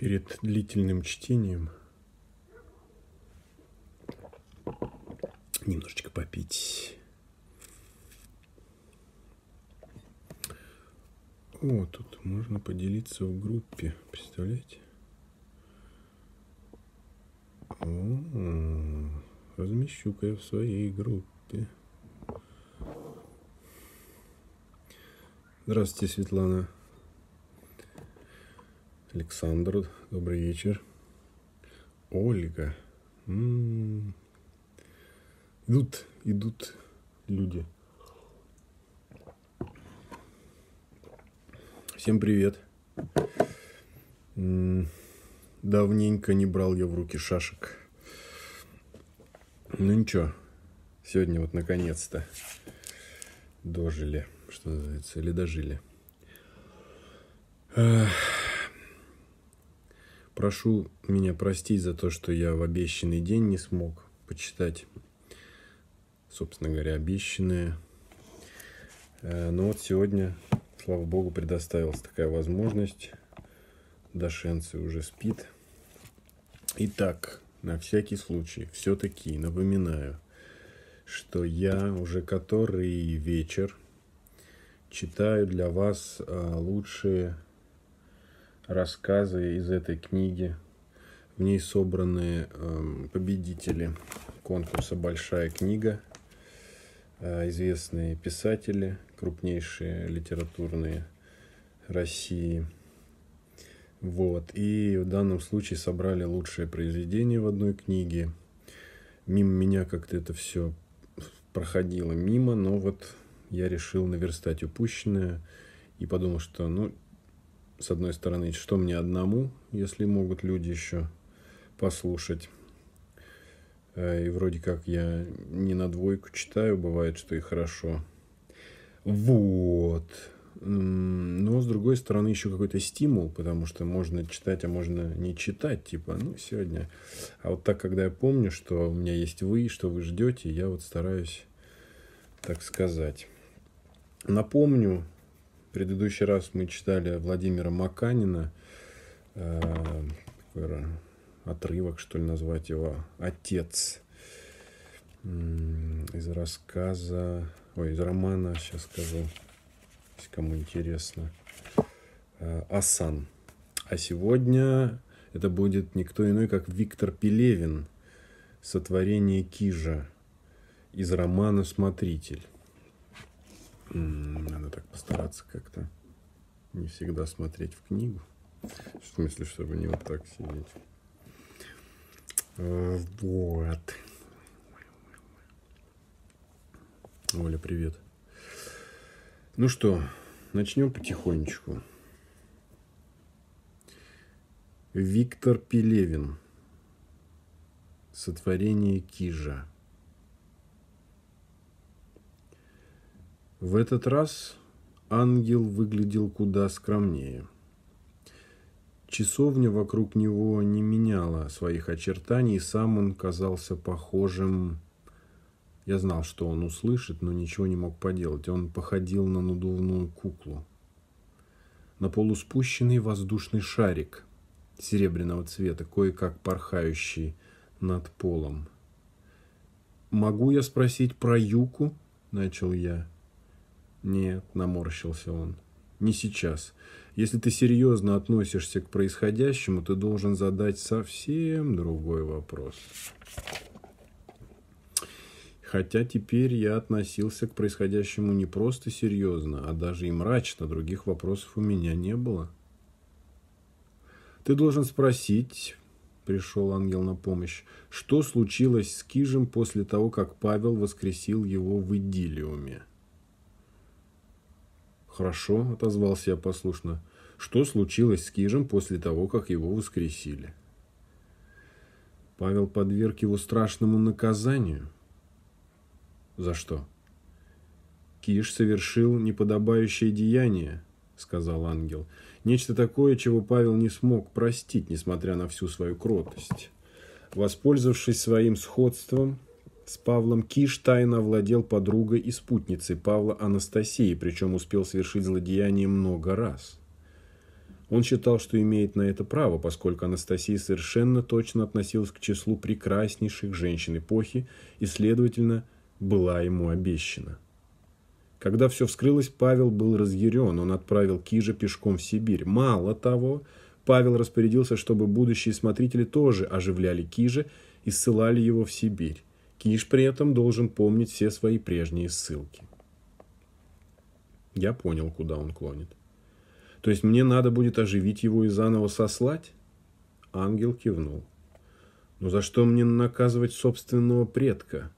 перед длительным чтением немножечко попить. О, тут можно поделиться в группе, представляете? размещу-ка я в своей группе. Здравствуйте, Светлана. Александр, добрый вечер. Ольга. М м-м. -м -м. Идут, идут люди. Всем привет. М-м. Давненько не брал я в руки шашек. Ну ничего, сегодня вот наконец-то дожили, что называется, или дожили. Эх. Прошу меня простить за то, что я в обещанный день не смог почитать, собственно говоря, обещанное. Э, но вот сегодня, слава богу, предоставилась такая возможность. Дашенцы уже спит. Итак, на всякий случай, все-таки напоминаю, что я уже который вечер читаю для вас э, лучшие рассказы из этой книги. В ней собраны эм, победители конкурса «Большая книга», э, известные писатели, крупнейшие литературные России. Вот. И в данном случае собрали лучшие произведения в одной книге. Мимо меня как-то это все проходило мимо, но вот я решил наверстать упущенное и подумал, что ну, с одной стороны, что мне одному, если могут люди еще послушать. Э, и вроде как я не на двойку читаю, бывает, что и хорошо. Вот. Но, с другой стороны, еще какой-то стимул, потому что можно читать, а можно не читать, типа, ну, сегодня. А вот так, когда я помню, что у меня есть вы, что вы ждете, я вот стараюсь так сказать. Напомню, предыдущий раз мы читали Владимира Маканина, э, отрывок, что ли, назвать его, «Отец» из рассказа, ой, из романа, сейчас скажу, если кому интересно, э, «Асан». А сегодня это будет никто иной, как Виктор Пелевин, «Сотворение Кижа» из романа «Смотритель». Надо так постараться как-то не всегда смотреть в книгу. В смысле, чтобы не вот так сидеть. А, вот. Оля, привет. Ну что, начнем потихонечку. Виктор Пелевин. Сотворение Кижа. В этот раз ангел выглядел куда скромнее. Часовня вокруг него не меняла своих очертаний, сам он казался похожим... Я знал, что он услышит, но ничего не мог поделать. Он походил на надувную куклу. На полуспущенный воздушный шарик серебряного цвета, кое-как порхающий над полом. «Могу я спросить про Юку?» – начал я. «Нет», — наморщился он, — «не сейчас. Если ты серьезно относишься к происходящему, ты должен задать совсем другой вопрос». Хотя теперь я относился к происходящему не просто серьезно, а даже и мрачно, других вопросов у меня не было. «Ты должен спросить», — пришел ангел на помощь, — «что случилось с Кижем после того, как Павел воскресил его в идиллиуме?» «Хорошо», — отозвался я послушно. «Что случилось с Кижем после того, как его воскресили?» Павел подверг его страшному наказанию. «За что?» «Киш совершил неподобающее деяние», — сказал ангел. «Нечто такое, чего Павел не смог простить, несмотря на всю свою кротость. Воспользовавшись своим сходством, с Павлом Киш тайно владел подругой и спутницей Павла Анастасией, причем успел совершить злодеяние много раз. Он считал, что имеет на это право, поскольку Анастасия совершенно точно относилась к числу прекраснейших женщин эпохи и, следовательно, была ему обещана. Когда все вскрылось, Павел был разъярен, он отправил Кижа пешком в Сибирь. Мало того, Павел распорядился, чтобы будущие смотрители тоже оживляли Кижа и ссылали его в Сибирь. Киш при этом должен помнить все свои прежние ссылки. Я понял, куда он клонит. То есть мне надо будет оживить его и заново сослать? Ангел кивнул. Но за что мне наказывать собственного предка?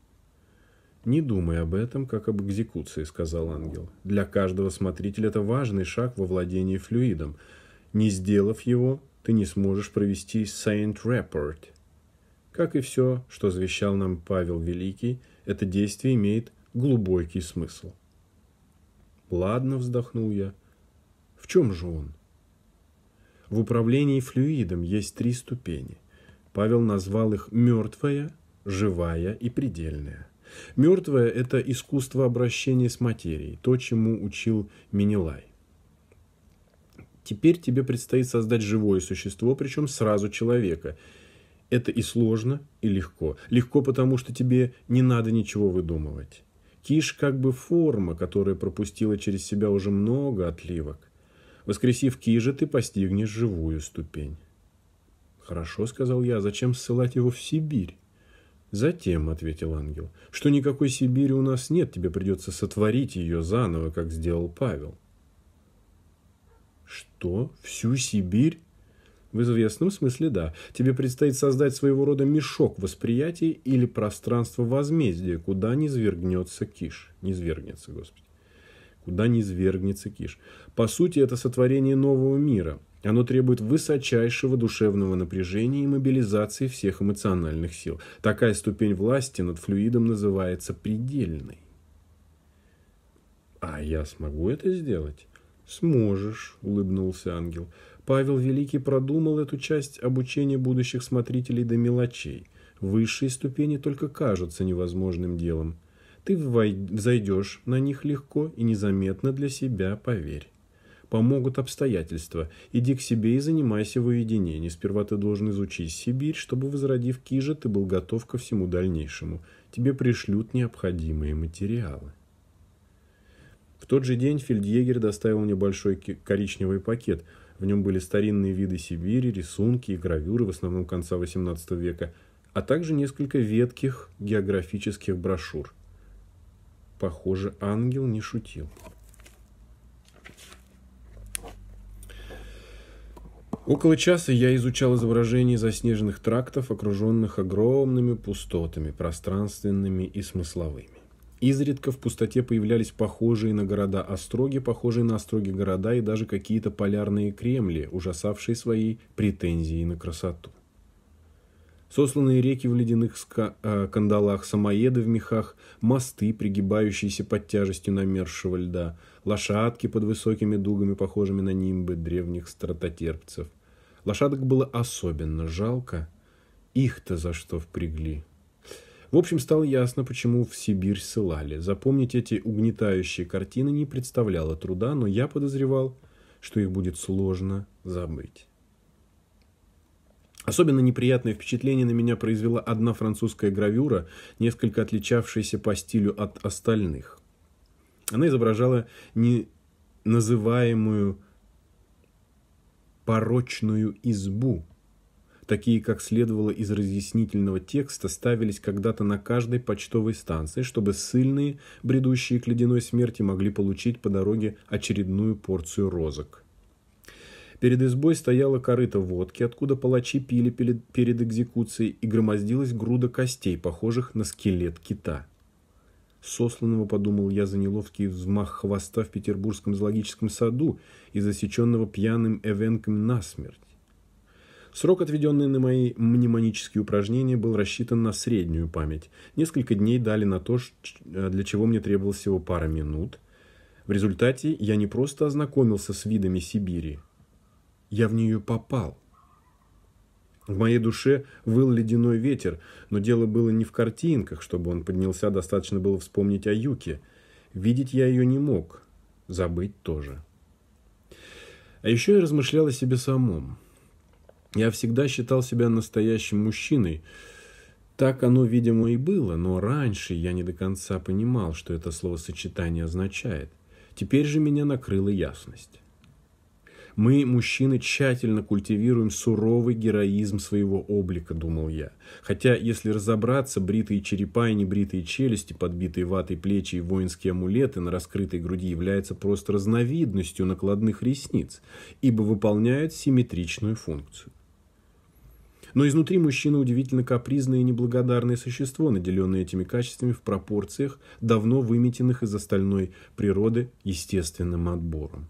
Не думай об этом, как об экзекуции, сказал ангел. Для каждого смотрителя это важный шаг во владении флюидом. Не сделав его, ты не сможешь провести Saint Report – как и все, что завещал нам Павел Великий, это действие имеет глубокий смысл. Ладно, вздохнул я. В чем же он? В управлении флюидом есть три ступени. Павел назвал их мертвая, живая и предельная. Мертвое – это искусство обращения с материей, то, чему учил Минилай. Теперь тебе предстоит создать живое существо, причем сразу человека – это и сложно, и легко. Легко, потому что тебе не надо ничего выдумывать. Киш как бы форма, которая пропустила через себя уже много отливок. Воскресив Кижа, ты постигнешь живую ступень. «Хорошо», — сказал я, — «зачем ссылать его в Сибирь?» «Затем», — ответил ангел, — «что никакой Сибири у нас нет, тебе придется сотворить ее заново, как сделал Павел». «Что? Всю Сибирь?» В известном смысле да. Тебе предстоит создать своего рода мешок восприятия или пространство возмездия, куда не звергнется киш. Не звергнется, Господи. Куда не звергнется киш. По сути, это сотворение нового мира. Оно требует высочайшего душевного напряжения и мобилизации всех эмоциональных сил. Такая ступень власти над флюидом называется предельной. А я смогу это сделать? Сможешь, улыбнулся ангел. Павел Великий продумал эту часть обучения будущих смотрителей до мелочей. Высшие ступени только кажутся невозможным делом. Ты взойдешь на них легко и незаметно для себя, поверь. Помогут обстоятельства. Иди к себе и занимайся в уединении. Сперва ты должен изучить Сибирь, чтобы, возродив Кижа, ты был готов ко всему дальнейшему. Тебе пришлют необходимые материалы. В тот же день фельдъегерь доставил небольшой коричневый пакет – в нем были старинные виды Сибири, рисунки и гравюры в основном конца XVIII века, а также несколько ветких географических брошюр. Похоже, ангел не шутил. Около часа я изучал изображения заснеженных трактов, окруженных огромными пустотами, пространственными и смысловыми. Изредка в пустоте появлялись похожие на города остроги, похожие на остроги города и даже какие-то полярные кремли, ужасавшие своей претензией на красоту. Сосланные реки в ледяных э, кандалах, самоеды в мехах, мосты, пригибающиеся под тяжестью намерзшего льда, лошадки под высокими дугами, похожими на нимбы древних стратотерпцев. Лошадок было особенно жалко. Их-то за что впрягли. В общем, стало ясно, почему в Сибирь ссылали. Запомнить эти угнетающие картины не представляло труда, но я подозревал, что их будет сложно забыть. Особенно неприятное впечатление на меня произвела одна французская гравюра, несколько отличавшаяся по стилю от остальных. Она изображала не называемую порочную избу, такие как следовало из разъяснительного текста, ставились когда-то на каждой почтовой станции, чтобы ссыльные, бредущие к ледяной смерти, могли получить по дороге очередную порцию розок. Перед избой стояла корыта водки, откуда палачи пили перед экзекуцией, и громоздилась груда костей, похожих на скелет кита. Сосланного, подумал я, за неловкий взмах хвоста в петербургском зоологическом саду и засеченного пьяным эвенком насмерть. Срок, отведенный на мои мнемонические упражнения, был рассчитан на среднюю память. Несколько дней дали на то, э, для чего мне требовалось всего пара минут. В результате я не просто ознакомился с видами Сибири, я в нее попал. В моей душе выл ледяной ветер, но дело было не в картинках, чтобы он поднялся, достаточно было вспомнить о Юке. Видеть я ее не мог, забыть тоже. А еще я размышлял о себе самом – я всегда считал себя настоящим мужчиной. Так оно, видимо, и было, но раньше я не до конца понимал, что это словосочетание означает. Теперь же меня накрыла ясность. Мы, мужчины, тщательно культивируем суровый героизм своего облика, думал я. Хотя, если разобраться, бритые черепа и небритые челюсти, подбитые ватой плечи и воинские амулеты на раскрытой груди являются просто разновидностью накладных ресниц, ибо выполняют симметричную функцию. Но изнутри мужчина удивительно капризное и неблагодарное существо, наделенное этими качествами в пропорциях, давно выметенных из остальной природы естественным отбором.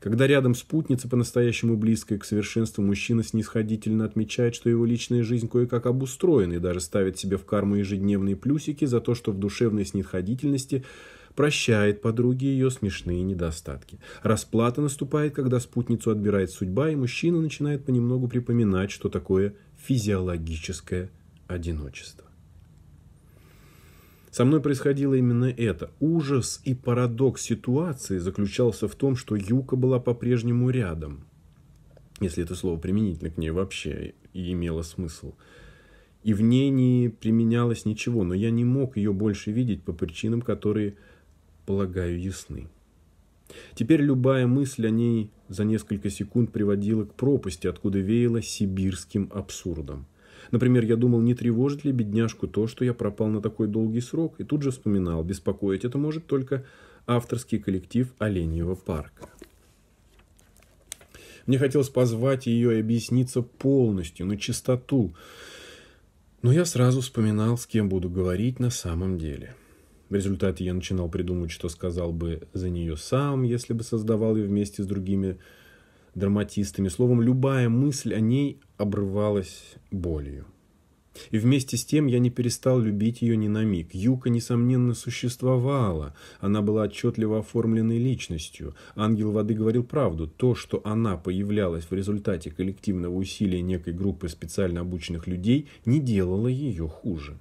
Когда рядом спутница, по-настоящему близкая к совершенству, мужчина снисходительно отмечает, что его личная жизнь кое-как обустроена и даже ставит себе в карму ежедневные плюсики за то, что в душевной снисходительности – прощает подруге ее смешные недостатки. Расплата наступает, когда спутницу отбирает судьба, и мужчина начинает понемногу припоминать, что такое физиологическое одиночество. Со мной происходило именно это. Ужас и парадокс ситуации заключался в том, что Юка была по-прежнему рядом. Если это слово применительно к ней вообще и имело смысл. И в ней не применялось ничего, но я не мог ее больше видеть по причинам, которые полагаю, ясны. Теперь любая мысль о ней за несколько секунд приводила к пропасти, откуда веяло сибирским абсурдом. Например, я думал, не тревожит ли бедняжку то, что я пропал на такой долгий срок, и тут же вспоминал, беспокоить это может только авторский коллектив Оленьего парка. Мне хотелось позвать ее и объясниться полностью, на чистоту. Но я сразу вспоминал, с кем буду говорить на самом деле. – в результате я начинал придумывать, что сказал бы за нее сам, если бы создавал ее вместе с другими драматистами. Словом, любая мысль о ней обрывалась болью. И вместе с тем я не перестал любить ее ни на миг. Юка, несомненно, существовала. Она была отчетливо оформленной личностью. Ангел воды говорил правду. То, что она появлялась в результате коллективного усилия некой группы специально обученных людей, не делало ее хуже.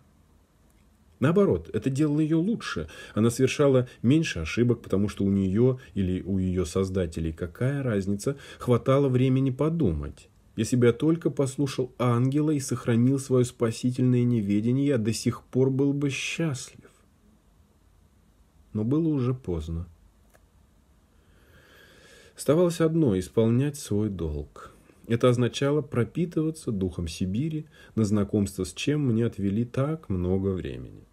Наоборот, это делало ее лучше. Она совершала меньше ошибок, потому что у нее или у ее создателей, какая разница, хватало времени подумать. Если бы я только послушал ангела и сохранил свое спасительное неведение, я до сих пор был бы счастлив. Но было уже поздно. Оставалось одно – исполнять свой долг – это означало пропитываться духом Сибири, на знакомство с чем мне отвели так много времени.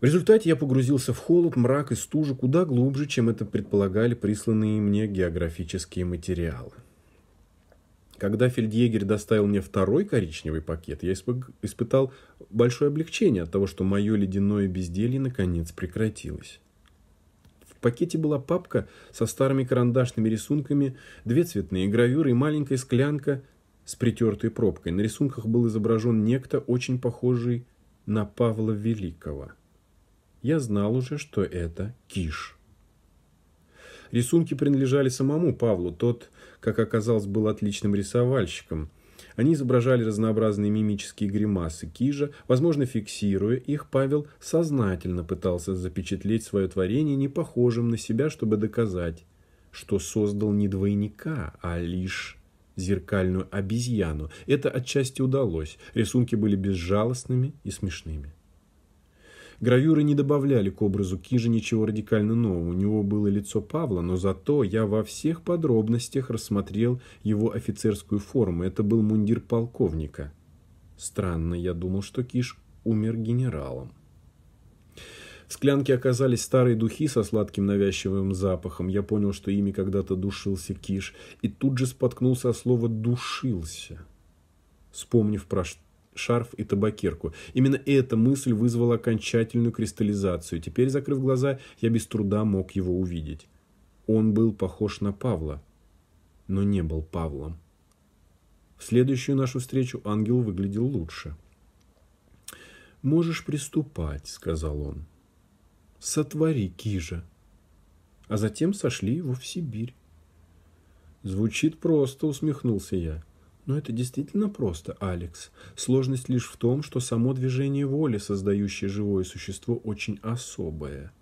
В результате я погрузился в холод, мрак и стужу куда глубже, чем это предполагали присланные мне географические материалы. Когда фельдъегерь доставил мне второй коричневый пакет, я исп... испытал большое облегчение от того, что мое ледяное безделье наконец прекратилось. В пакете была папка со старыми карандашными рисунками, две цветные гравюры и маленькая склянка с притертой пробкой. На рисунках был изображен некто, очень похожий на Павла Великого. Я знал уже, что это киш. Рисунки принадлежали самому Павлу. Тот, как оказалось, был отличным рисовальщиком – они изображали разнообразные мимические гримасы Кижа, возможно, фиксируя их, Павел сознательно пытался запечатлеть свое творение не похожим на себя, чтобы доказать, что создал не двойника, а лишь зеркальную обезьяну. Это отчасти удалось. Рисунки были безжалостными и смешными. Гравюры не добавляли к образу Кижи ничего радикально нового. У него было лицо Павла, но зато я во всех подробностях рассмотрел его офицерскую форму. Это был мундир полковника. Странно, я думал, что Киш умер генералом. В склянке оказались старые духи со сладким навязчивым запахом. Я понял, что ими когда-то душился Киш, и тут же споткнулся о слово «душился», вспомнив, про что шарф и табакерку. Именно эта мысль вызвала окончательную кристаллизацию. Теперь, закрыв глаза, я без труда мог его увидеть. Он был похож на Павла, но не был Павлом. В следующую нашу встречу ангел выглядел лучше. «Можешь приступать», — сказал он. «Сотвори, Кижа». А затем сошли его в Сибирь. «Звучит просто», — усмехнулся я. Но это действительно просто, Алекс. Сложность лишь в том, что само движение воли, создающее живое существо, очень особое.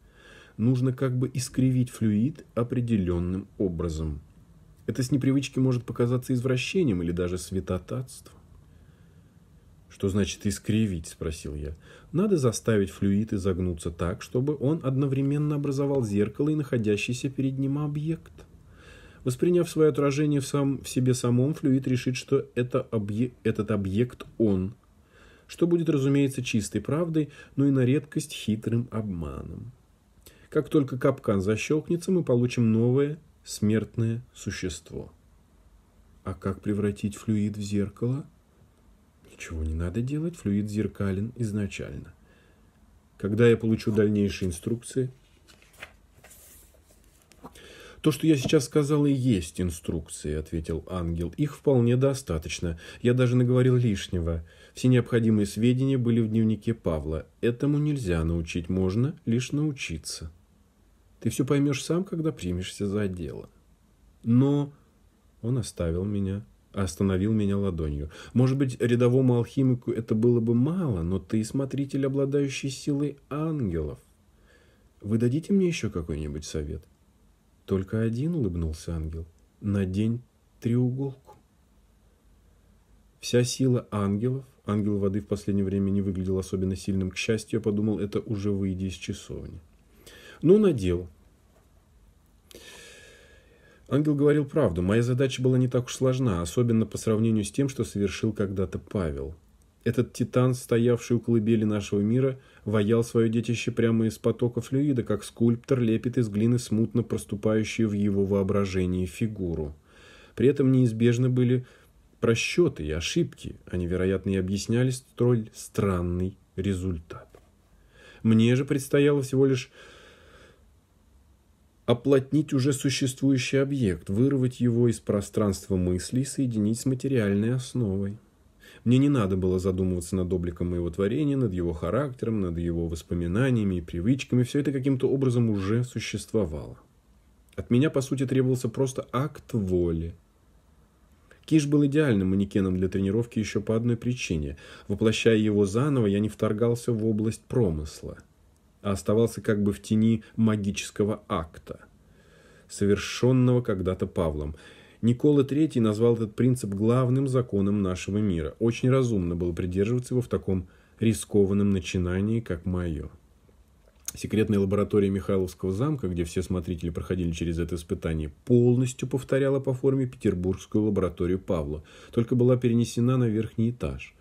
Нужно как бы искривить флюид определенным образом. Это с непривычки может показаться извращением или даже святотатством. «Что значит искривить?» – спросил я. «Надо заставить флюид изогнуться так, чтобы он одновременно образовал зеркало и находящийся перед ним объект». Восприняв свое отражение в, сам, в себе самом, флюид решит, что это объ... этот объект он, что будет, разумеется, чистой правдой, но и на редкость хитрым обманом. Как только капкан защелкнется, мы получим новое смертное существо. А как превратить флюид в зеркало? Ничего не надо делать, флюид зеркален изначально. Когда я получу дальнейшие инструкции – «То, что я сейчас сказал, и есть инструкции», — ответил ангел. «Их вполне достаточно. Я даже наговорил лишнего. Все необходимые сведения были в дневнике Павла. Этому нельзя научить, можно лишь научиться. Ты все поймешь сам, когда примешься за дело». «Но...» — он оставил меня, остановил меня ладонью. «Может быть, рядовому алхимику это было бы мало, но ты смотритель, обладающий силой ангелов. Вы дадите мне еще какой-нибудь совет?» Только один, улыбнулся ангел, надень треуголку. Вся сила ангелов, ангел воды в последнее время не выглядел особенно сильным, к счастью, я подумал, это уже выйдя из часовни. Ну, надел. Ангел говорил правду, моя задача была не так уж сложна, особенно по сравнению с тем, что совершил когда-то Павел – этот титан, стоявший у колыбели нашего мира, ваял свое детище прямо из потока флюида, как скульптор лепит из глины смутно проступающую в его воображении фигуру. При этом неизбежны были просчеты и ошибки, а невероятно и объясняли столь странный результат. Мне же предстояло всего лишь оплотнить уже существующий объект, вырвать его из пространства мысли соединить с материальной основой. Мне не надо было задумываться над обликом моего творения, над его характером, над его воспоминаниями и привычками. Все это каким-то образом уже существовало. От меня, по сути, требовался просто акт воли. Киш был идеальным манекеном для тренировки еще по одной причине. Воплощая его заново, я не вторгался в область промысла, а оставался как бы в тени магического акта, совершенного когда-то Павлом. Никола III назвал этот принцип главным законом нашего мира. Очень разумно было придерживаться его в таком рискованном начинании, как мое. Секретная лаборатория Михайловского замка, где все смотрители проходили через это испытание, полностью повторяла по форме петербургскую лабораторию Павла, только была перенесена на верхний этаж.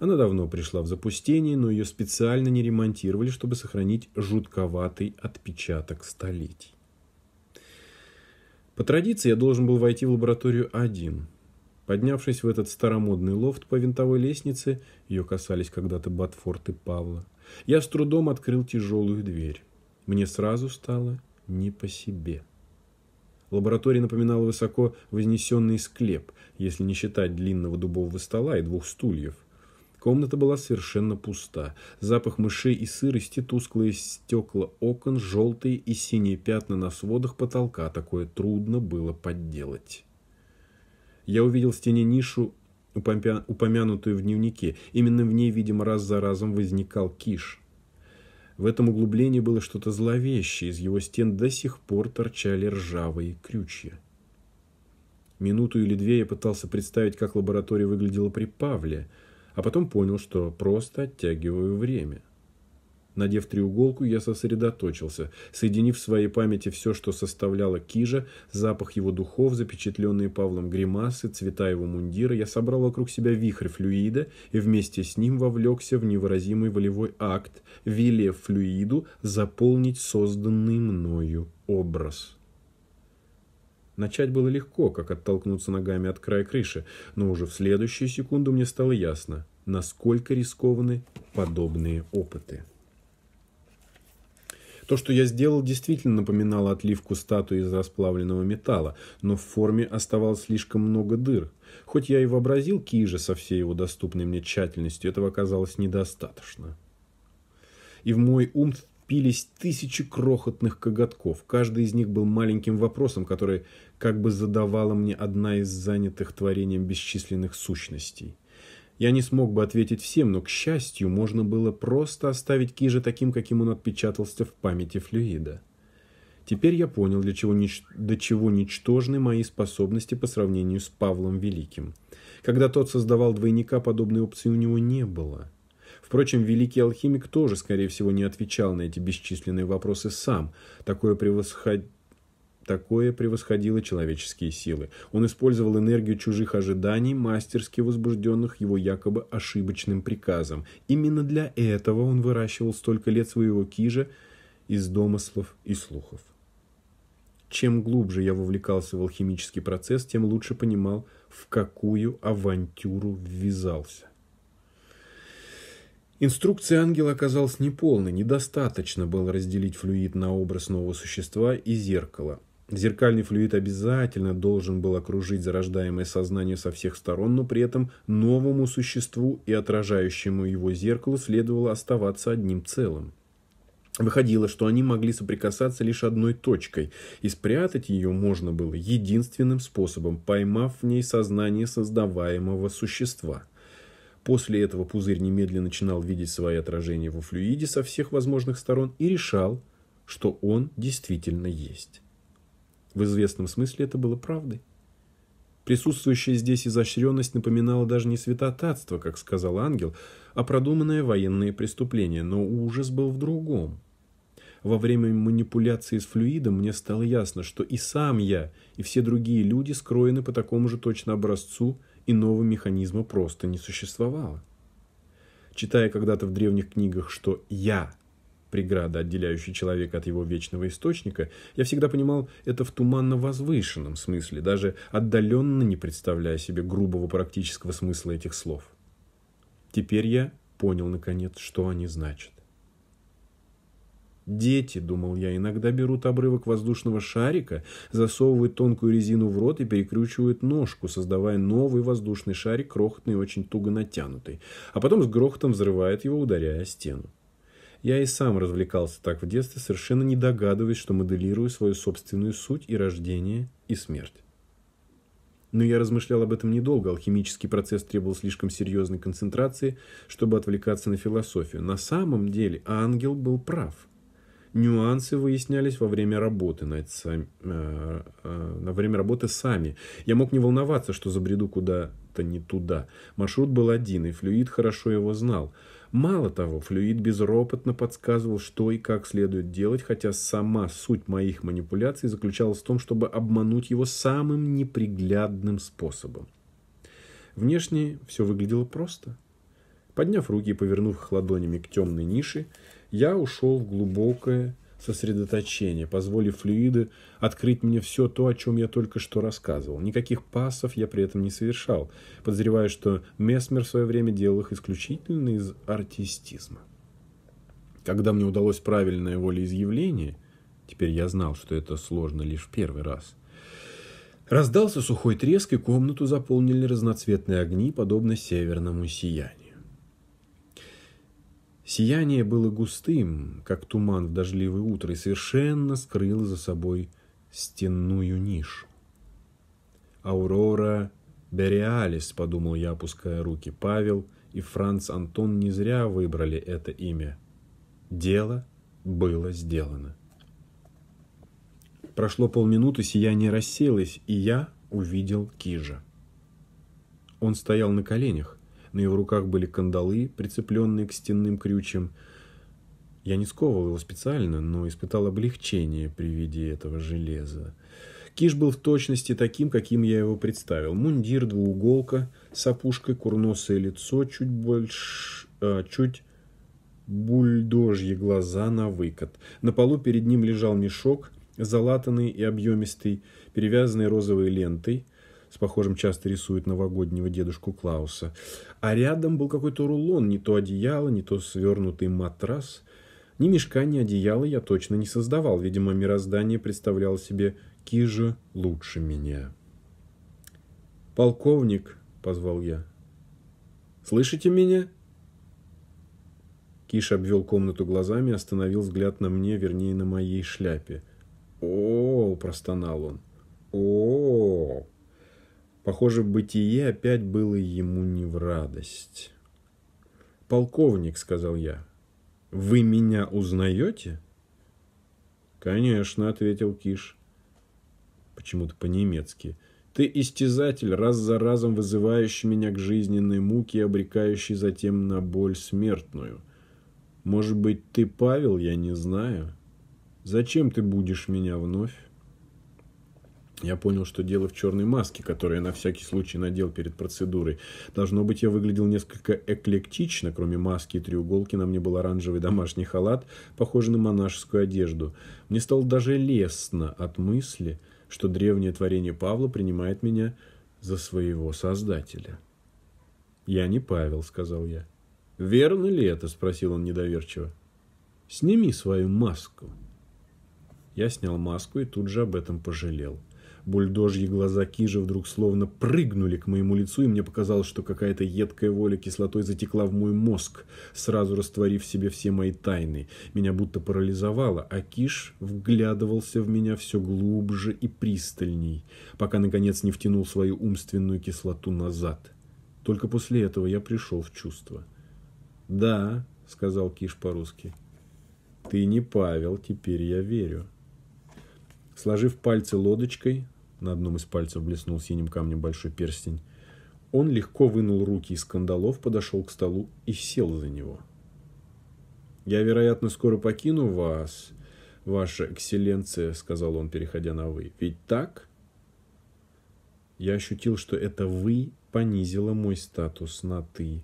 Она давно пришла в запустение, но ее специально не ремонтировали, чтобы сохранить жутковатый отпечаток столетий. По традиции я должен был войти в лабораторию один. Поднявшись в этот старомодный лофт по винтовой лестнице, ее касались когда-то Батфорд и Павла, я с трудом открыл тяжелую дверь. Мне сразу стало не по себе. Лаборатория напоминала высоко вознесенный склеп, если не считать длинного дубового стола и двух стульев. Комната была совершенно пуста. Запах мышей и сырости, тусклые стекла окон, желтые и синие пятна на сводах потолка. Такое трудно было подделать. Я увидел в стене нишу, упомянутую в дневнике. Именно в ней, видимо, раз за разом возникал киш. В этом углублении было что-то зловещее. Из его стен до сих пор торчали ржавые крючья. Минуту или две я пытался представить, как лаборатория выглядела при Павле – а потом понял, что просто оттягиваю время. Надев треуголку, я сосредоточился, соединив в своей памяти все, что составляло Кижа, запах его духов, запечатленные Павлом гримасы, цвета его мундира, я собрал вокруг себя вихрь флюида и вместе с ним вовлекся в невыразимый волевой акт, велев флюиду заполнить созданный мною образ. Начать было легко, как оттолкнуться ногами от края крыши, но уже в следующую секунду мне стало ясно, насколько рискованы подобные опыты. То, что я сделал, действительно напоминало отливку статуи из расплавленного металла, но в форме оставалось слишком много дыр. Хоть я и вообразил Кижа со всей его доступной мне тщательностью, этого оказалось недостаточно. И в мой ум впились тысячи крохотных коготков. Каждый из них был маленьким вопросом, который как бы задавала мне одна из занятых творением бесчисленных сущностей. Я не смог бы ответить всем, но, к счастью, можно было просто оставить Кижа таким, каким он отпечатался в памяти флюида. Теперь я понял, для чего нич... до чего ничтожны мои способности по сравнению с Павлом Великим. Когда тот создавал двойника, подобной опции у него не было. Впрочем, великий алхимик тоже, скорее всего, не отвечал на эти бесчисленные вопросы сам. Такое превосход... Такое превосходило человеческие силы. Он использовал энергию чужих ожиданий, мастерски возбужденных его якобы ошибочным приказом. Именно для этого он выращивал столько лет своего кижа из домыслов и слухов. Чем глубже я вовлекался в алхимический процесс, тем лучше понимал, в какую авантюру ввязался. Инструкция ангела оказалась неполной, недостаточно было разделить флюид на образ нового существа и зеркало. Зеркальный флюид обязательно должен был окружить зарождаемое сознание со всех сторон, но при этом новому существу и отражающему его зеркалу следовало оставаться одним целым. Выходило, что они могли соприкасаться лишь одной точкой, и спрятать ее можно было единственным способом, поймав в ней сознание создаваемого существа. После этого пузырь немедленно начинал видеть свои отражения во флюиде со всех возможных сторон и решал, что он действительно есть. В известном смысле это было правдой. Присутствующая здесь изощренность напоминала даже не святотатство, как сказал ангел, а продуманное военное преступление, но ужас был в другом. Во время манипуляции с флюидом мне стало ясно, что и сам я, и все другие люди скроены по такому же точно образцу, и нового механизма просто не существовало. Читая когда-то в древних книгах, что «я» преграда, отделяющая человека от его вечного источника, я всегда понимал это в туманно-возвышенном смысле, даже отдаленно не представляя себе грубого практического смысла этих слов. Теперь я понял, наконец, что они значат. Дети, думал я, иногда берут обрывок воздушного шарика, засовывают тонкую резину в рот и перекручивают ножку, создавая новый воздушный шарик, крохотный и очень туго натянутый, а потом с грохотом взрывает его, ударяя стену. Я и сам развлекался так в детстве, совершенно не догадываясь, что моделирую свою собственную суть и рождение, и смерть. Но я размышлял об этом недолго. Алхимический процесс требовал слишком серьезной концентрации, чтобы отвлекаться на философию. На самом деле ангел был прав. Нюансы выяснялись во время работы над сами, э, э, во время работы сами. Я мог не волноваться, что забреду куда-то не туда. Маршрут был один, и флюид хорошо его знал. Мало того, флюид безропотно подсказывал, что и как следует делать, хотя сама суть моих манипуляций заключалась в том, чтобы обмануть его самым неприглядным способом. Внешне все выглядело просто. Подняв руки и повернув их ладонями к темной нише, я ушел в глубокое сосредоточение, позволив флюиды открыть мне все то, о чем я только что рассказывал. Никаких пасов я при этом не совершал. Подозреваю, что Месмер в свое время делал их исключительно из артистизма. Когда мне удалось правильное волеизъявление, теперь я знал, что это сложно лишь в первый раз, раздался сухой треск, и комнату заполнили разноцветные огни, подобно северному сиянию. Сияние было густым, как туман в дождливое утро, и совершенно скрыло за собой стенную нишу. «Аурора Бериалис», — подумал я, опуская руки. Павел и Франц Антон не зря выбрали это имя. Дело было сделано. Прошло полминуты, сияние рассеялось, и я увидел Кижа. Он стоял на коленях, на его руках были кандалы, прицепленные к стенным крючьям. Я не сковывал его специально, но испытал облегчение при виде этого железа. Киш был в точности таким, каким я его представил. Мундир, двууголка с опушкой, курносое лицо, чуть больше... А, чуть бульдожьи глаза на выкат. На полу перед ним лежал мешок, залатанный и объемистый, перевязанный розовой лентой – с похожим часто рисует новогоднего дедушку Клауса. А рядом был какой-то рулон, не то одеяло, не то свернутый матрас. Ни мешка, ни одеяла я точно не создавал. Видимо, мироздание представляло себе «Кижа лучше меня». «Полковник», — позвал я. «Слышите меня?» Киш обвел комнату глазами, остановил взгляд на мне, вернее, на моей шляпе. «О-о-о!» – простонал он. «О-о-о!» Похоже, бытие опять было ему не в радость. «Полковник», — сказал я, — «вы меня узнаете?» «Конечно», — ответил Киш, почему-то по-немецки. «Ты истязатель, раз за разом вызывающий меня к жизненной муке и обрекающий затем на боль смертную. Может быть, ты Павел, я не знаю. Зачем ты будешь меня вновь?» Я понял, что дело в черной маске, которую я на всякий случай надел перед процедурой. Должно быть, я выглядел несколько эклектично, кроме маски и треуголки. На мне был оранжевый домашний халат, похожий на монашескую одежду. Мне стало даже лестно от мысли, что древнее творение Павла принимает меня за своего создателя. «Я не Павел», — сказал я. «Верно ли это?» — спросил он недоверчиво. «Сними свою маску». Я снял маску и тут же об этом пожалел. Бульдожьи глаза Кижи вдруг словно прыгнули к моему лицу, и мне показалось, что какая-то едкая воля кислотой затекла в мой мозг, сразу растворив в себе все мои тайны. Меня будто парализовало, а Киш вглядывался в меня все глубже и пристальней, пока, наконец, не втянул свою умственную кислоту назад. Только после этого я пришел в чувство. «Да», — сказал Киш по-русски, — «ты не Павел, теперь я верю». Сложив пальцы лодочкой, на одном из пальцев блеснул синим камнем большой перстень. Он легко вынул руки из кандалов, подошел к столу и сел за него. «Я, вероятно, скоро покину вас, ваша экселленция», — сказал он, переходя на «вы». «Ведь так?» Я ощутил, что это «вы» понизило мой статус на «ты».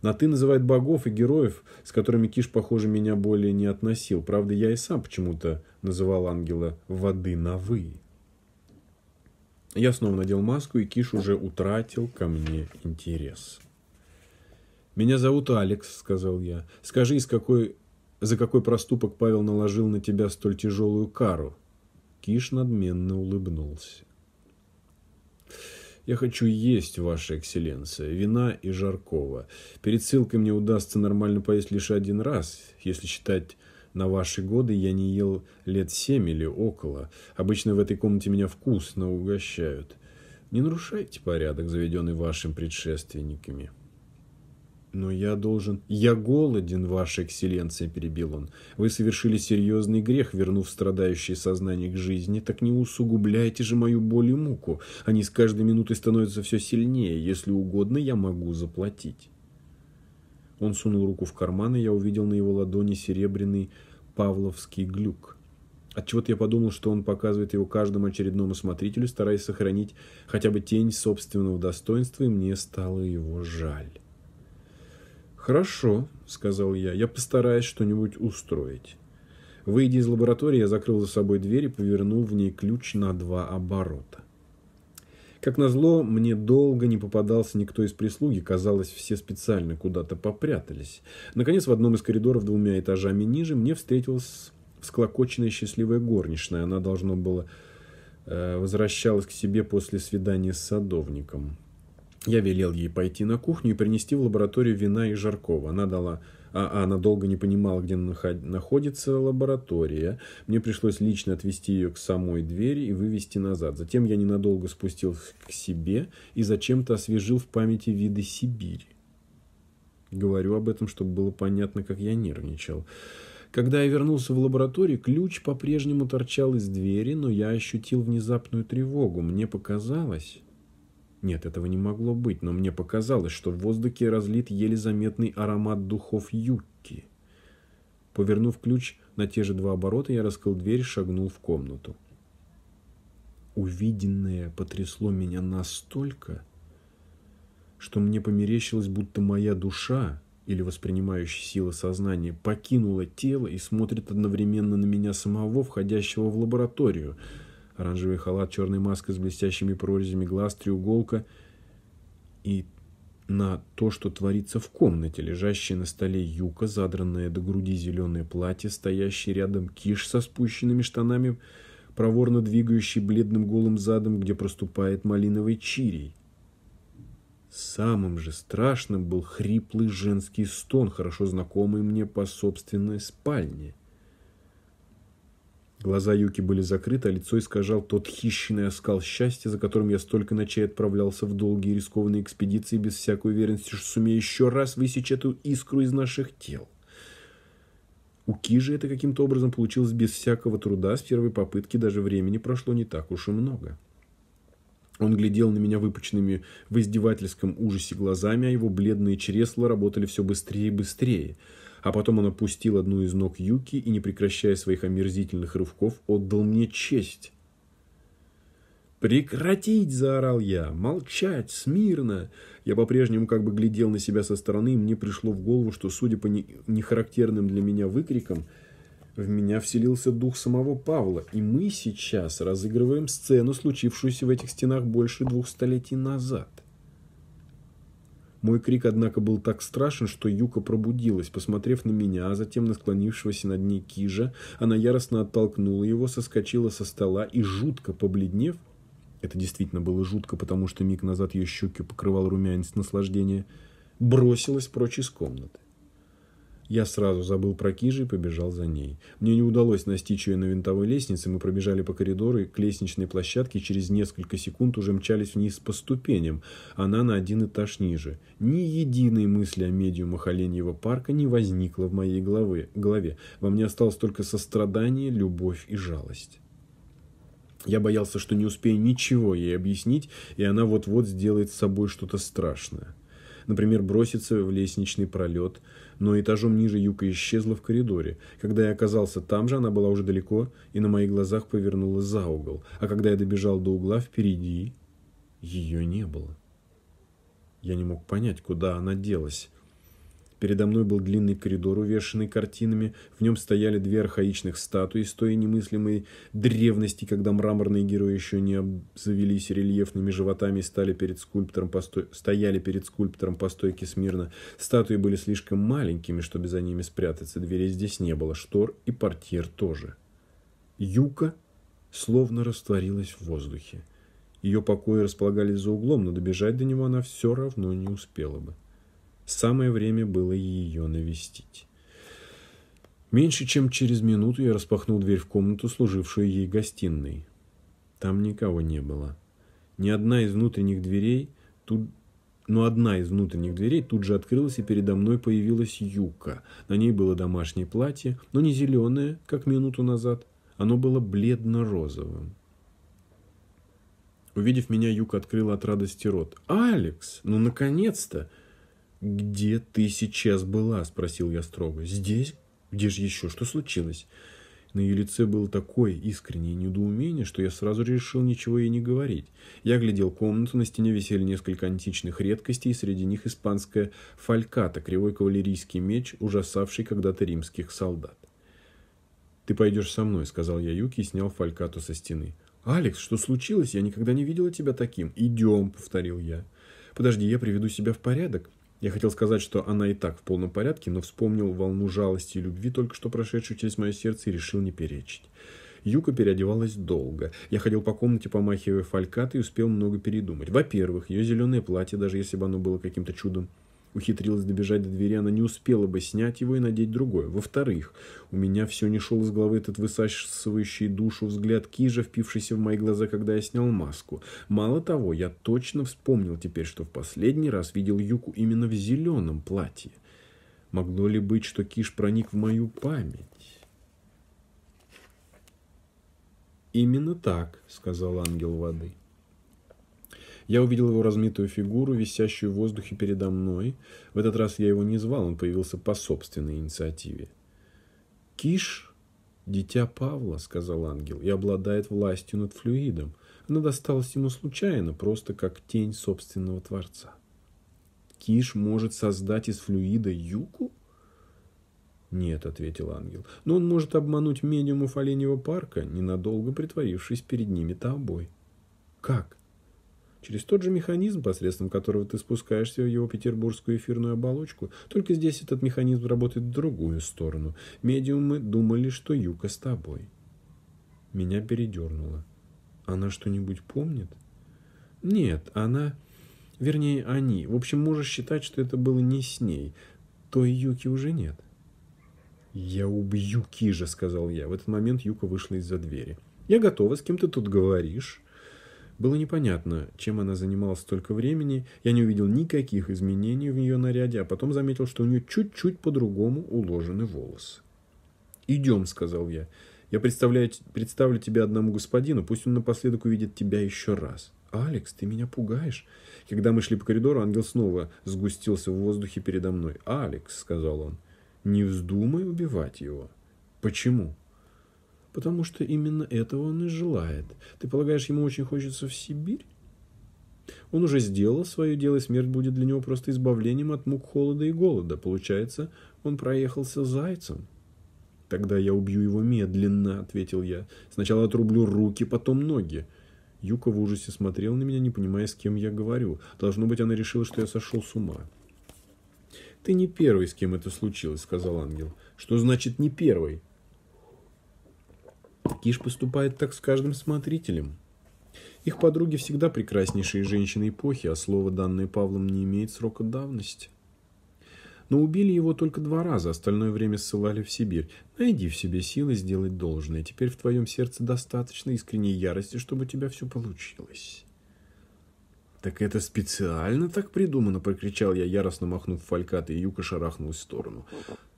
На «ты» называет богов и героев, с которыми Киш, похоже, меня более не относил. Правда, я и сам почему-то называл ангела «воды на «вы». Я снова надел маску, и Киш уже утратил ко мне интерес. «Меня зовут Алекс», — сказал я. «Скажи, из какой... за какой проступок Павел наложил на тебя столь тяжелую кару?» Киш надменно улыбнулся. «Я хочу есть, Ваша Экселленция, вина и жаркого. Перед ссылкой мне удастся нормально поесть лишь один раз, если считать на ваши годы я не ел лет семь или около. Обычно в этой комнате меня вкусно угощают. Не нарушайте порядок, заведенный вашими предшественниками. Но я должен... Я голоден, ваша экселленция, перебил он. Вы совершили серьезный грех, вернув страдающее сознание к жизни. Так не усугубляйте же мою боль и муку. Они с каждой минутой становятся все сильнее. Если угодно, я могу заплатить. Он сунул руку в карман, и я увидел на его ладони серебряный павловский глюк. Отчего-то я подумал, что он показывает его каждому очередному смотрителю, стараясь сохранить хотя бы тень собственного достоинства, и мне стало его жаль. «Хорошо», — сказал я, — «я постараюсь что-нибудь устроить». Выйдя из лаборатории, я закрыл за собой дверь и повернул в ней ключ на два оборота. Как назло, мне долго не попадался никто из прислуги, казалось, все специально куда-то попрятались. Наконец, в одном из коридоров двумя этажами ниже мне встретилась всклокоченная счастливая горничная. Она, должно было, э, возвращалась к себе после свидания с садовником. Я велел ей пойти на кухню и принести в лабораторию вина и жаркова. Она дала а, а она долго не понимала, где находится лаборатория. Мне пришлось лично отвести ее к самой двери и вывести назад. Затем я ненадолго спустился к себе и зачем-то освежил в памяти виды Сибири. Говорю об этом, чтобы было понятно, как я нервничал. Когда я вернулся в лабораторию, ключ по-прежнему торчал из двери, но я ощутил внезапную тревогу. Мне показалось, нет, этого не могло быть, но мне показалось, что в воздухе разлит еле заметный аромат духов юкки. Повернув ключ на те же два оборота, я раскрыл дверь и шагнул в комнату. Увиденное потрясло меня настолько, что мне померещилось, будто моя душа или воспринимающая сила сознания покинула тело и смотрит одновременно на меня самого, входящего в лабораторию – оранжевый халат, черная маска с блестящими прорезями глаз, треуголка и на то, что творится в комнате, лежащая на столе юка, задранное до груди зеленое платье, стоящий рядом киш со спущенными штанами, проворно двигающий бледным голым задом, где проступает малиновый чирий. Самым же страшным был хриплый женский стон, хорошо знакомый мне по собственной спальне – Глаза Юки были закрыты, а лицо искажал тот хищный оскал счастья, за которым я столько ночей отправлялся в долгие рискованные экспедиции без всякой уверенности, что сумею еще раз высечь эту искру из наших тел. У Кижи это каким-то образом получилось без всякого труда, с первой попытки даже времени прошло не так уж и много. Он глядел на меня выпученными в издевательском ужасе глазами, а его бледные чресла работали все быстрее и быстрее – а потом он опустил одну из ног Юки и, не прекращая своих омерзительных рывков, отдал мне честь. «Прекратить!» – заорал я. «Молчать! Смирно!» Я по-прежнему как бы глядел на себя со стороны, и мне пришло в голову, что, судя по нехарактерным для меня выкрикам, в меня вселился дух самого Павла, и мы сейчас разыгрываем сцену, случившуюся в этих стенах больше двух столетий назад. Мой крик, однако, был так страшен, что Юка пробудилась. Посмотрев на меня, а затем на склонившегося над ней Кижа, она яростно оттолкнула его, соскочила со стола и, жутко побледнев, это действительно было жутко, потому что миг назад ее щеки покрывал румянец наслаждения, бросилась прочь из комнаты. Я сразу забыл про Кижи и побежал за ней. Мне не удалось настичь ее на винтовой лестнице, мы пробежали по коридору к лестничной площадке и через несколько секунд уже мчались вниз по ступеням. Она на один этаж ниже. Ни единой мысли о медиумах Оленьего парка не возникло в моей голове. голове. Во мне осталось только сострадание, любовь и жалость. Я боялся, что не успею ничего ей объяснить, и она вот-вот сделает с собой что-то страшное. Например, бросится в лестничный пролет – но этажом ниже Юка исчезла в коридоре. Когда я оказался там же, она была уже далеко и на моих глазах повернула за угол. А когда я добежал до угла, впереди ее не было. Я не мог понять, куда она делась. Передо мной был длинный коридор, увешанный картинами. В нем стояли две архаичных статуи с той немыслимой древности, когда мраморные герои еще не обзавелись рельефными животами и стали перед скульптором посто... стояли перед скульптором по стойке смирно. Статуи были слишком маленькими, чтобы за ними спрятаться. Дверей здесь не было, штор и портьер тоже. Юка словно растворилась в воздухе. Ее покои располагались за углом, но добежать до него она все равно не успела бы. Самое время было ее навестить. Меньше чем через минуту я распахнул дверь в комнату, служившую ей гостиной. Там никого не было. Ни одна из внутренних дверей тут но одна из внутренних дверей тут же открылась, и передо мной появилась Юка. На ней было домашнее платье, но не зеленое, как минуту назад. Оно было бледно-розовым. Увидев меня, Юка открыла от радости рот. «Алекс, ну наконец-то!» «Где ты сейчас была?» – спросил я строго. «Здесь? Где же еще? Что случилось?» На ее лице было такое искреннее недоумение, что я сразу решил ничего ей не говорить. Я глядел комнату, на стене висели несколько античных редкостей, и среди них испанская фальката, кривой кавалерийский меч, ужасавший когда-то римских солдат. «Ты пойдешь со мной», — сказал я Юки и снял фалькату со стены. «Алекс, что случилось? Я никогда не видела тебя таким». «Идем», — повторил я. «Подожди, я приведу себя в порядок». Я хотел сказать, что она и так в полном порядке, но вспомнил волну жалости и любви, только что прошедшую через мое сердце, и решил не перечить. Юка переодевалась долго. Я ходил по комнате, помахивая фалькат, и успел много передумать. Во-первых, ее зеленое платье, даже если бы оно было каким-то чудом ухитрилась добежать до двери, она не успела бы снять его и надеть другое. Во-вторых, у меня все не шел из головы этот высасывающий душу взгляд Кижа, впившийся в мои глаза, когда я снял маску. Мало того, я точно вспомнил теперь, что в последний раз видел Юку именно в зеленом платье. Могло ли быть, что Киш проник в мою память? «Именно так», — сказал ангел воды. Я увидел его размытую фигуру, висящую в воздухе передо мной. В этот раз я его не звал, он появился по собственной инициативе. «Киш – дитя Павла», – сказал ангел, – «и обладает властью над флюидом. Она досталась ему случайно, просто как тень собственного Творца». «Киш может создать из флюида юку?» «Нет», — ответил ангел, — «но он может обмануть медиумов Оленьего парка, ненадолго притворившись перед ними тобой». «Как?» Через тот же механизм, посредством которого ты спускаешься в его петербургскую эфирную оболочку, только здесь этот механизм работает в другую сторону. Медиумы думали, что Юка с тобой. Меня передернуло. Она что-нибудь помнит? Нет, она... Вернее, они. В общем, можешь считать, что это было не с ней. Той Юки уже нет. «Я убью Кижа», — сказал я. В этот момент Юка вышла из-за двери. «Я готова. С кем ты тут говоришь?» Было непонятно, чем она занималась столько времени, я не увидел никаких изменений в ее наряде, а потом заметил, что у нее чуть-чуть по-другому уложены волосы. «Идем», — сказал я. «Я представляю, представлю тебя одному господину, пусть он напоследок увидит тебя еще раз». «Алекс, ты меня пугаешь». Когда мы шли по коридору, ангел снова сгустился в воздухе передо мной. «Алекс», — сказал он, — «не вздумай убивать его». «Почему?» потому что именно этого он и желает. Ты полагаешь, ему очень хочется в Сибирь? Он уже сделал свое дело, и смерть будет для него просто избавлением от мук холода и голода. Получается, он проехался зайцем. «Тогда я убью его медленно», — ответил я. «Сначала отрублю руки, потом ноги». Юка в ужасе смотрел на меня, не понимая, с кем я говорю. Должно быть, она решила, что я сошел с ума. «Ты не первый, с кем это случилось», — сказал ангел. «Что значит «не первый»?» Киш поступает так с каждым смотрителем. Их подруги всегда прекраснейшие женщины эпохи, а слово, данное Павлом, не имеет срока давности. Но убили его только два раза, остальное время ссылали в Сибирь. Найди в себе силы сделать должное. Теперь в твоем сердце достаточно искренней ярости, чтобы у тебя все получилось. «Так это специально так придумано!» – прокричал я, яростно махнув фалькат, и Юка шарахнулась в сторону.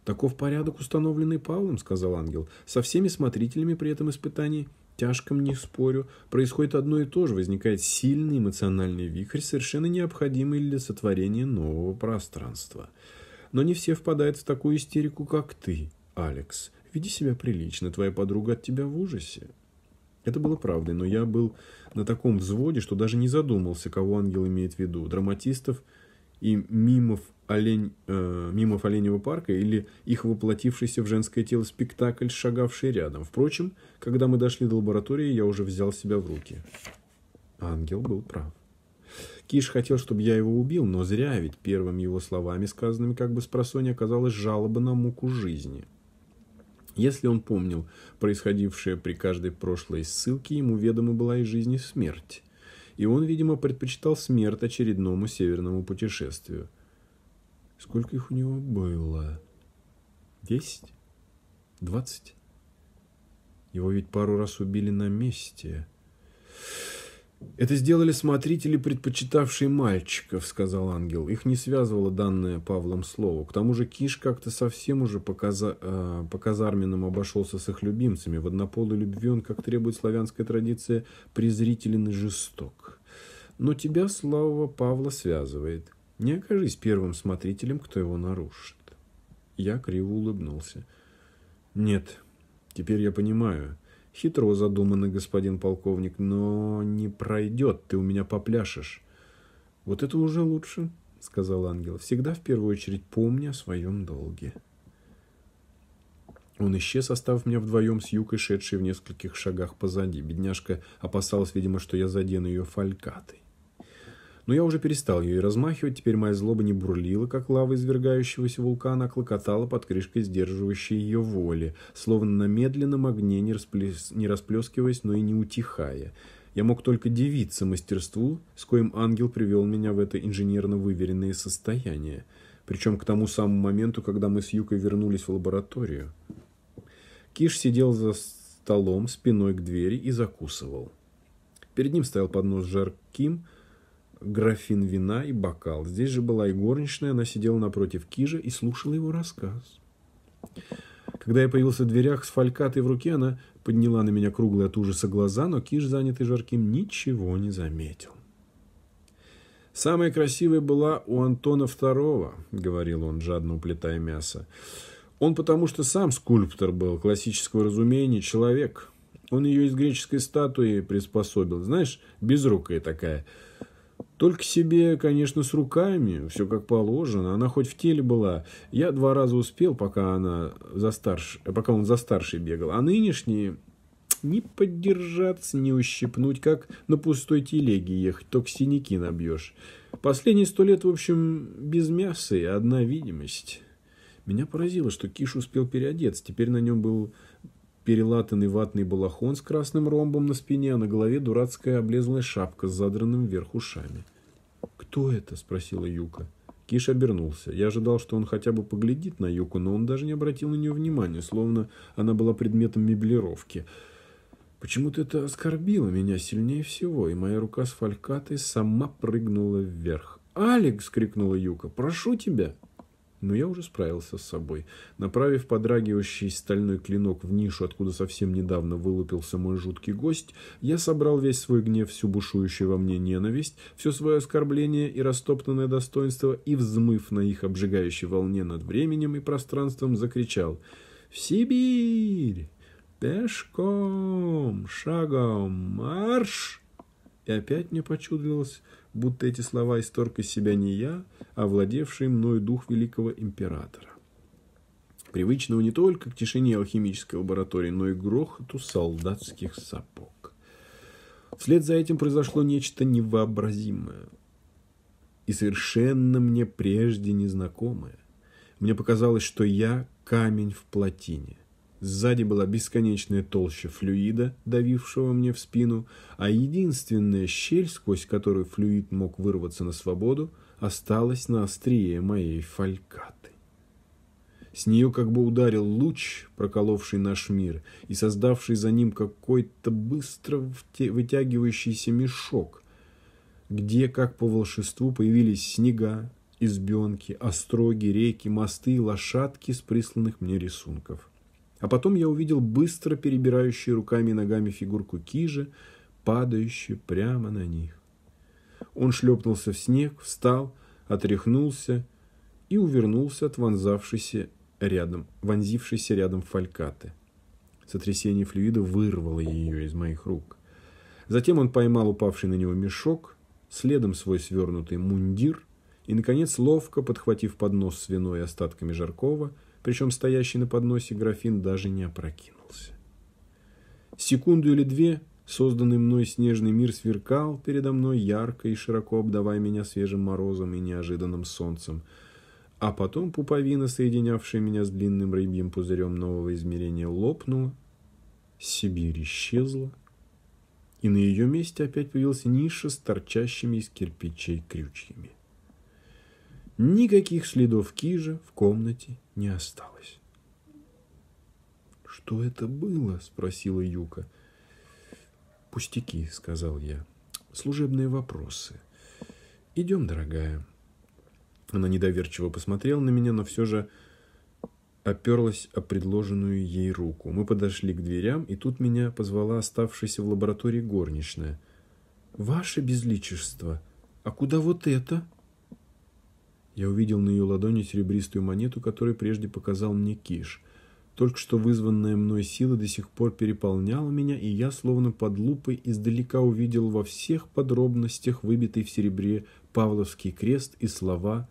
«Таков порядок, установленный Павлом», — сказал ангел. «Со всеми смотрителями при этом испытании, тяжком не спорю, происходит одно и то же. Возникает сильный эмоциональный вихрь, совершенно необходимый для сотворения нового пространства. Но не все впадают в такую истерику, как ты, Алекс. Веди себя прилично, твоя подруга от тебя в ужасе». Это было правдой, но я был на таком взводе, что даже не задумался, кого ангел имеет в виду. Драматистов – и мимов, олень, э, мимов Оленьего парка или их воплотившийся в женское тело спектакль, шагавший рядом. Впрочем, когда мы дошли до лаборатории, я уже взял себя в руки. Ангел был прав. Киш хотел, чтобы я его убил, но зря, ведь первым его словами, сказанными как бы с просони, оказалась жалоба на муку жизни. Если он помнил происходившее при каждой прошлой ссылке, ему ведома была и жизнь, и смерть и он, видимо, предпочитал смерть очередному северному путешествию. Сколько их у него было? Десять? Двадцать? Его ведь пару раз убили на месте. «Это сделали смотрители, предпочитавшие мальчиков», — сказал ангел. Их не связывало данное Павлом слово. К тому же Киш как-то совсем уже по, каза... э, по казарменам обошелся с их любимцами. В однополой любви он, как требует славянская традиция, презрителен и жесток. «Но тебя слава Павла связывает. Не окажись первым смотрителем, кто его нарушит». Я криво улыбнулся. «Нет, теперь я понимаю». Хитро задуманный господин полковник, но не пройдет, ты у меня попляшешь. Вот это уже лучше, сказал ангел. Всегда в первую очередь помни о своем долге. Он исчез, оставив меня вдвоем с юкой, шедшей в нескольких шагах позади. Бедняжка опасалась, видимо, что я задену ее фалькатой. Но я уже перестал ее и размахивать, теперь моя злоба не бурлила, как лава извергающегося вулкана, а клокотала под крышкой сдерживающей ее воли, словно на медленном огне, не, расплес... не расплескиваясь, но и не утихая. Я мог только дивиться мастерству, с коим ангел привел меня в это инженерно выверенное состояние. Причем к тому самому моменту, когда мы с Юкой вернулись в лабораторию. Киш сидел за столом спиной к двери и закусывал. Перед ним стоял поднос с жарким, графин вина и бокал. Здесь же была и горничная, она сидела напротив Кижа и слушала его рассказ. Когда я появился в дверях с фалькатой в руке, она подняла на меня круглые от ужаса глаза, но Киш, занятый жарким, ничего не заметил. «Самая красивая была у Антона Второго, говорил он, жадно уплетая мясо. «Он потому что сам скульптор был, классического разумения, человек. Он ее из греческой статуи приспособил. Знаешь, безрукая такая. Только себе, конечно, с руками, все как положено. Она хоть в теле была. Я два раза успел, пока, она за старш... пока он за старший бегал. А нынешние не поддержаться, не ущипнуть, как на пустой телеге ехать, только синяки набьешь. Последние сто лет, в общем, без мяса и одна видимость. Меня поразило, что Киш успел переодеться. Теперь на нем был перелатанный ватный балахон с красным ромбом на спине, а на голове дурацкая облезлая шапка с задранным вверх ушами. «Кто это?» – спросила Юка. Киш обернулся. Я ожидал, что он хотя бы поглядит на Юку, но он даже не обратил на нее внимания, словно она была предметом меблировки. Почему-то это оскорбило меня сильнее всего, и моя рука с фалькатой сама прыгнула вверх. «Алекс!» — крикнула Юка. «Прошу тебя!» Но я уже справился с собой. Направив подрагивающий стальной клинок в нишу, откуда совсем недавно вылупился мой жуткий гость, я собрал весь свой гнев, всю бушующую во мне ненависть, все свое оскорбление и растоптанное достоинство, и, взмыв на их обжигающей волне над временем и пространством, закричал «В Сибирь! Пешком! Шагом! Марш!» И опять мне почудилось, будто эти слова исторг из себя не я, а владевший мною дух великого императора, привычного не только к тишине алхимической лаборатории, но и грохоту солдатских сапог. Вслед за этим произошло нечто невообразимое и совершенно мне прежде незнакомое. Мне показалось, что я камень в плотине – Сзади была бесконечная толща флюида, давившего мне в спину, а единственная щель, сквозь которую флюид мог вырваться на свободу, осталась на острие моей фалькаты. С нее как бы ударил луч, проколовший наш мир, и создавший за ним какой-то быстро вытягивающийся мешок, где, как по волшебству, появились снега, избенки, остроги, реки, мосты и лошадки с присланных мне рисунков – а потом я увидел быстро перебирающие руками и ногами фигурку Кижи, падающую прямо на них. Он шлепнулся в снег, встал, отряхнулся и увернулся от вонзавшейся рядом, вонзившейся рядом фалькаты. Сотрясение флюида вырвало ее из моих рук. Затем он поймал упавший на него мешок, следом свой свернутый мундир и, наконец, ловко подхватив поднос с вино и остатками жаркова, причем стоящий на подносе графин даже не опрокинулся. Секунду или две созданный мной снежный мир сверкал передо мной ярко и широко обдавая меня свежим морозом и неожиданным солнцем, а потом пуповина, соединявшая меня с длинным рыбьим пузырем нового измерения, лопнула, Сибирь исчезла, и на ее месте опять появился ниша с торчащими из кирпичей крючьями. Никаких следов Кижа в комнате не осталось. «Что это было?» – спросила Юка. «Пустяки», – сказал я. «Служебные вопросы. Идем, дорогая». Она недоверчиво посмотрела на меня, но все же оперлась о предложенную ей руку. Мы подошли к дверям, и тут меня позвала оставшаяся в лаборатории горничная. «Ваше безличество! А куда вот это?» Я увидел на ее ладони серебристую монету, которую прежде показал мне Киш. Только что вызванная мной сила до сих пор переполняла меня, и я, словно под лупой, издалека увидел во всех подробностях выбитый в серебре Павловский крест и слова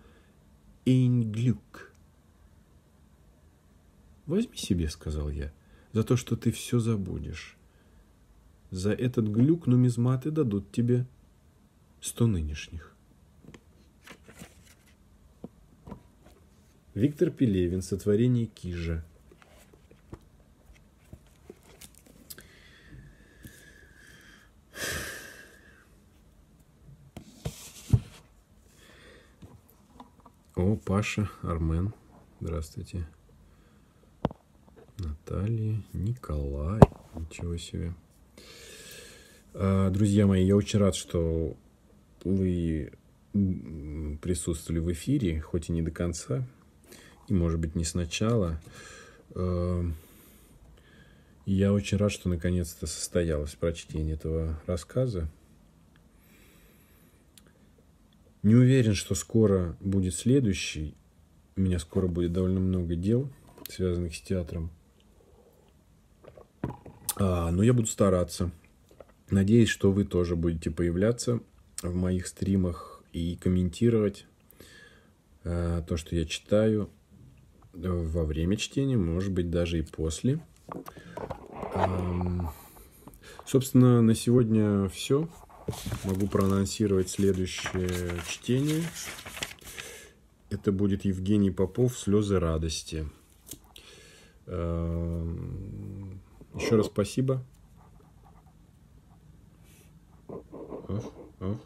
«Эйнглюк». «Возьми себе», — сказал я, — «за то, что ты все забудешь. За этот глюк нумизматы дадут тебе сто нынешних». Виктор Пелевин «Сотворение Кижа». О, Паша, Армен, здравствуйте. Наталья, Николай, ничего себе. А, друзья мои, я очень рад, что вы присутствовали в эфире, хоть и не до конца и, может быть, не сначала. Эм, я очень рад, что наконец-то состоялось прочтение этого рассказа. Не уверен, что скоро будет следующий. У меня скоро будет довольно много дел, связанных с театром. А, но я буду стараться. Надеюсь, что вы тоже будете появляться в моих стримах и комментировать а, то, что я читаю, во время чтения, может быть, даже и после. Собственно, на сегодня все. Могу проанонсировать следующее чтение. Это будет Евгений Попов «Слезы радости». Еще раз спасибо. Оф, оф.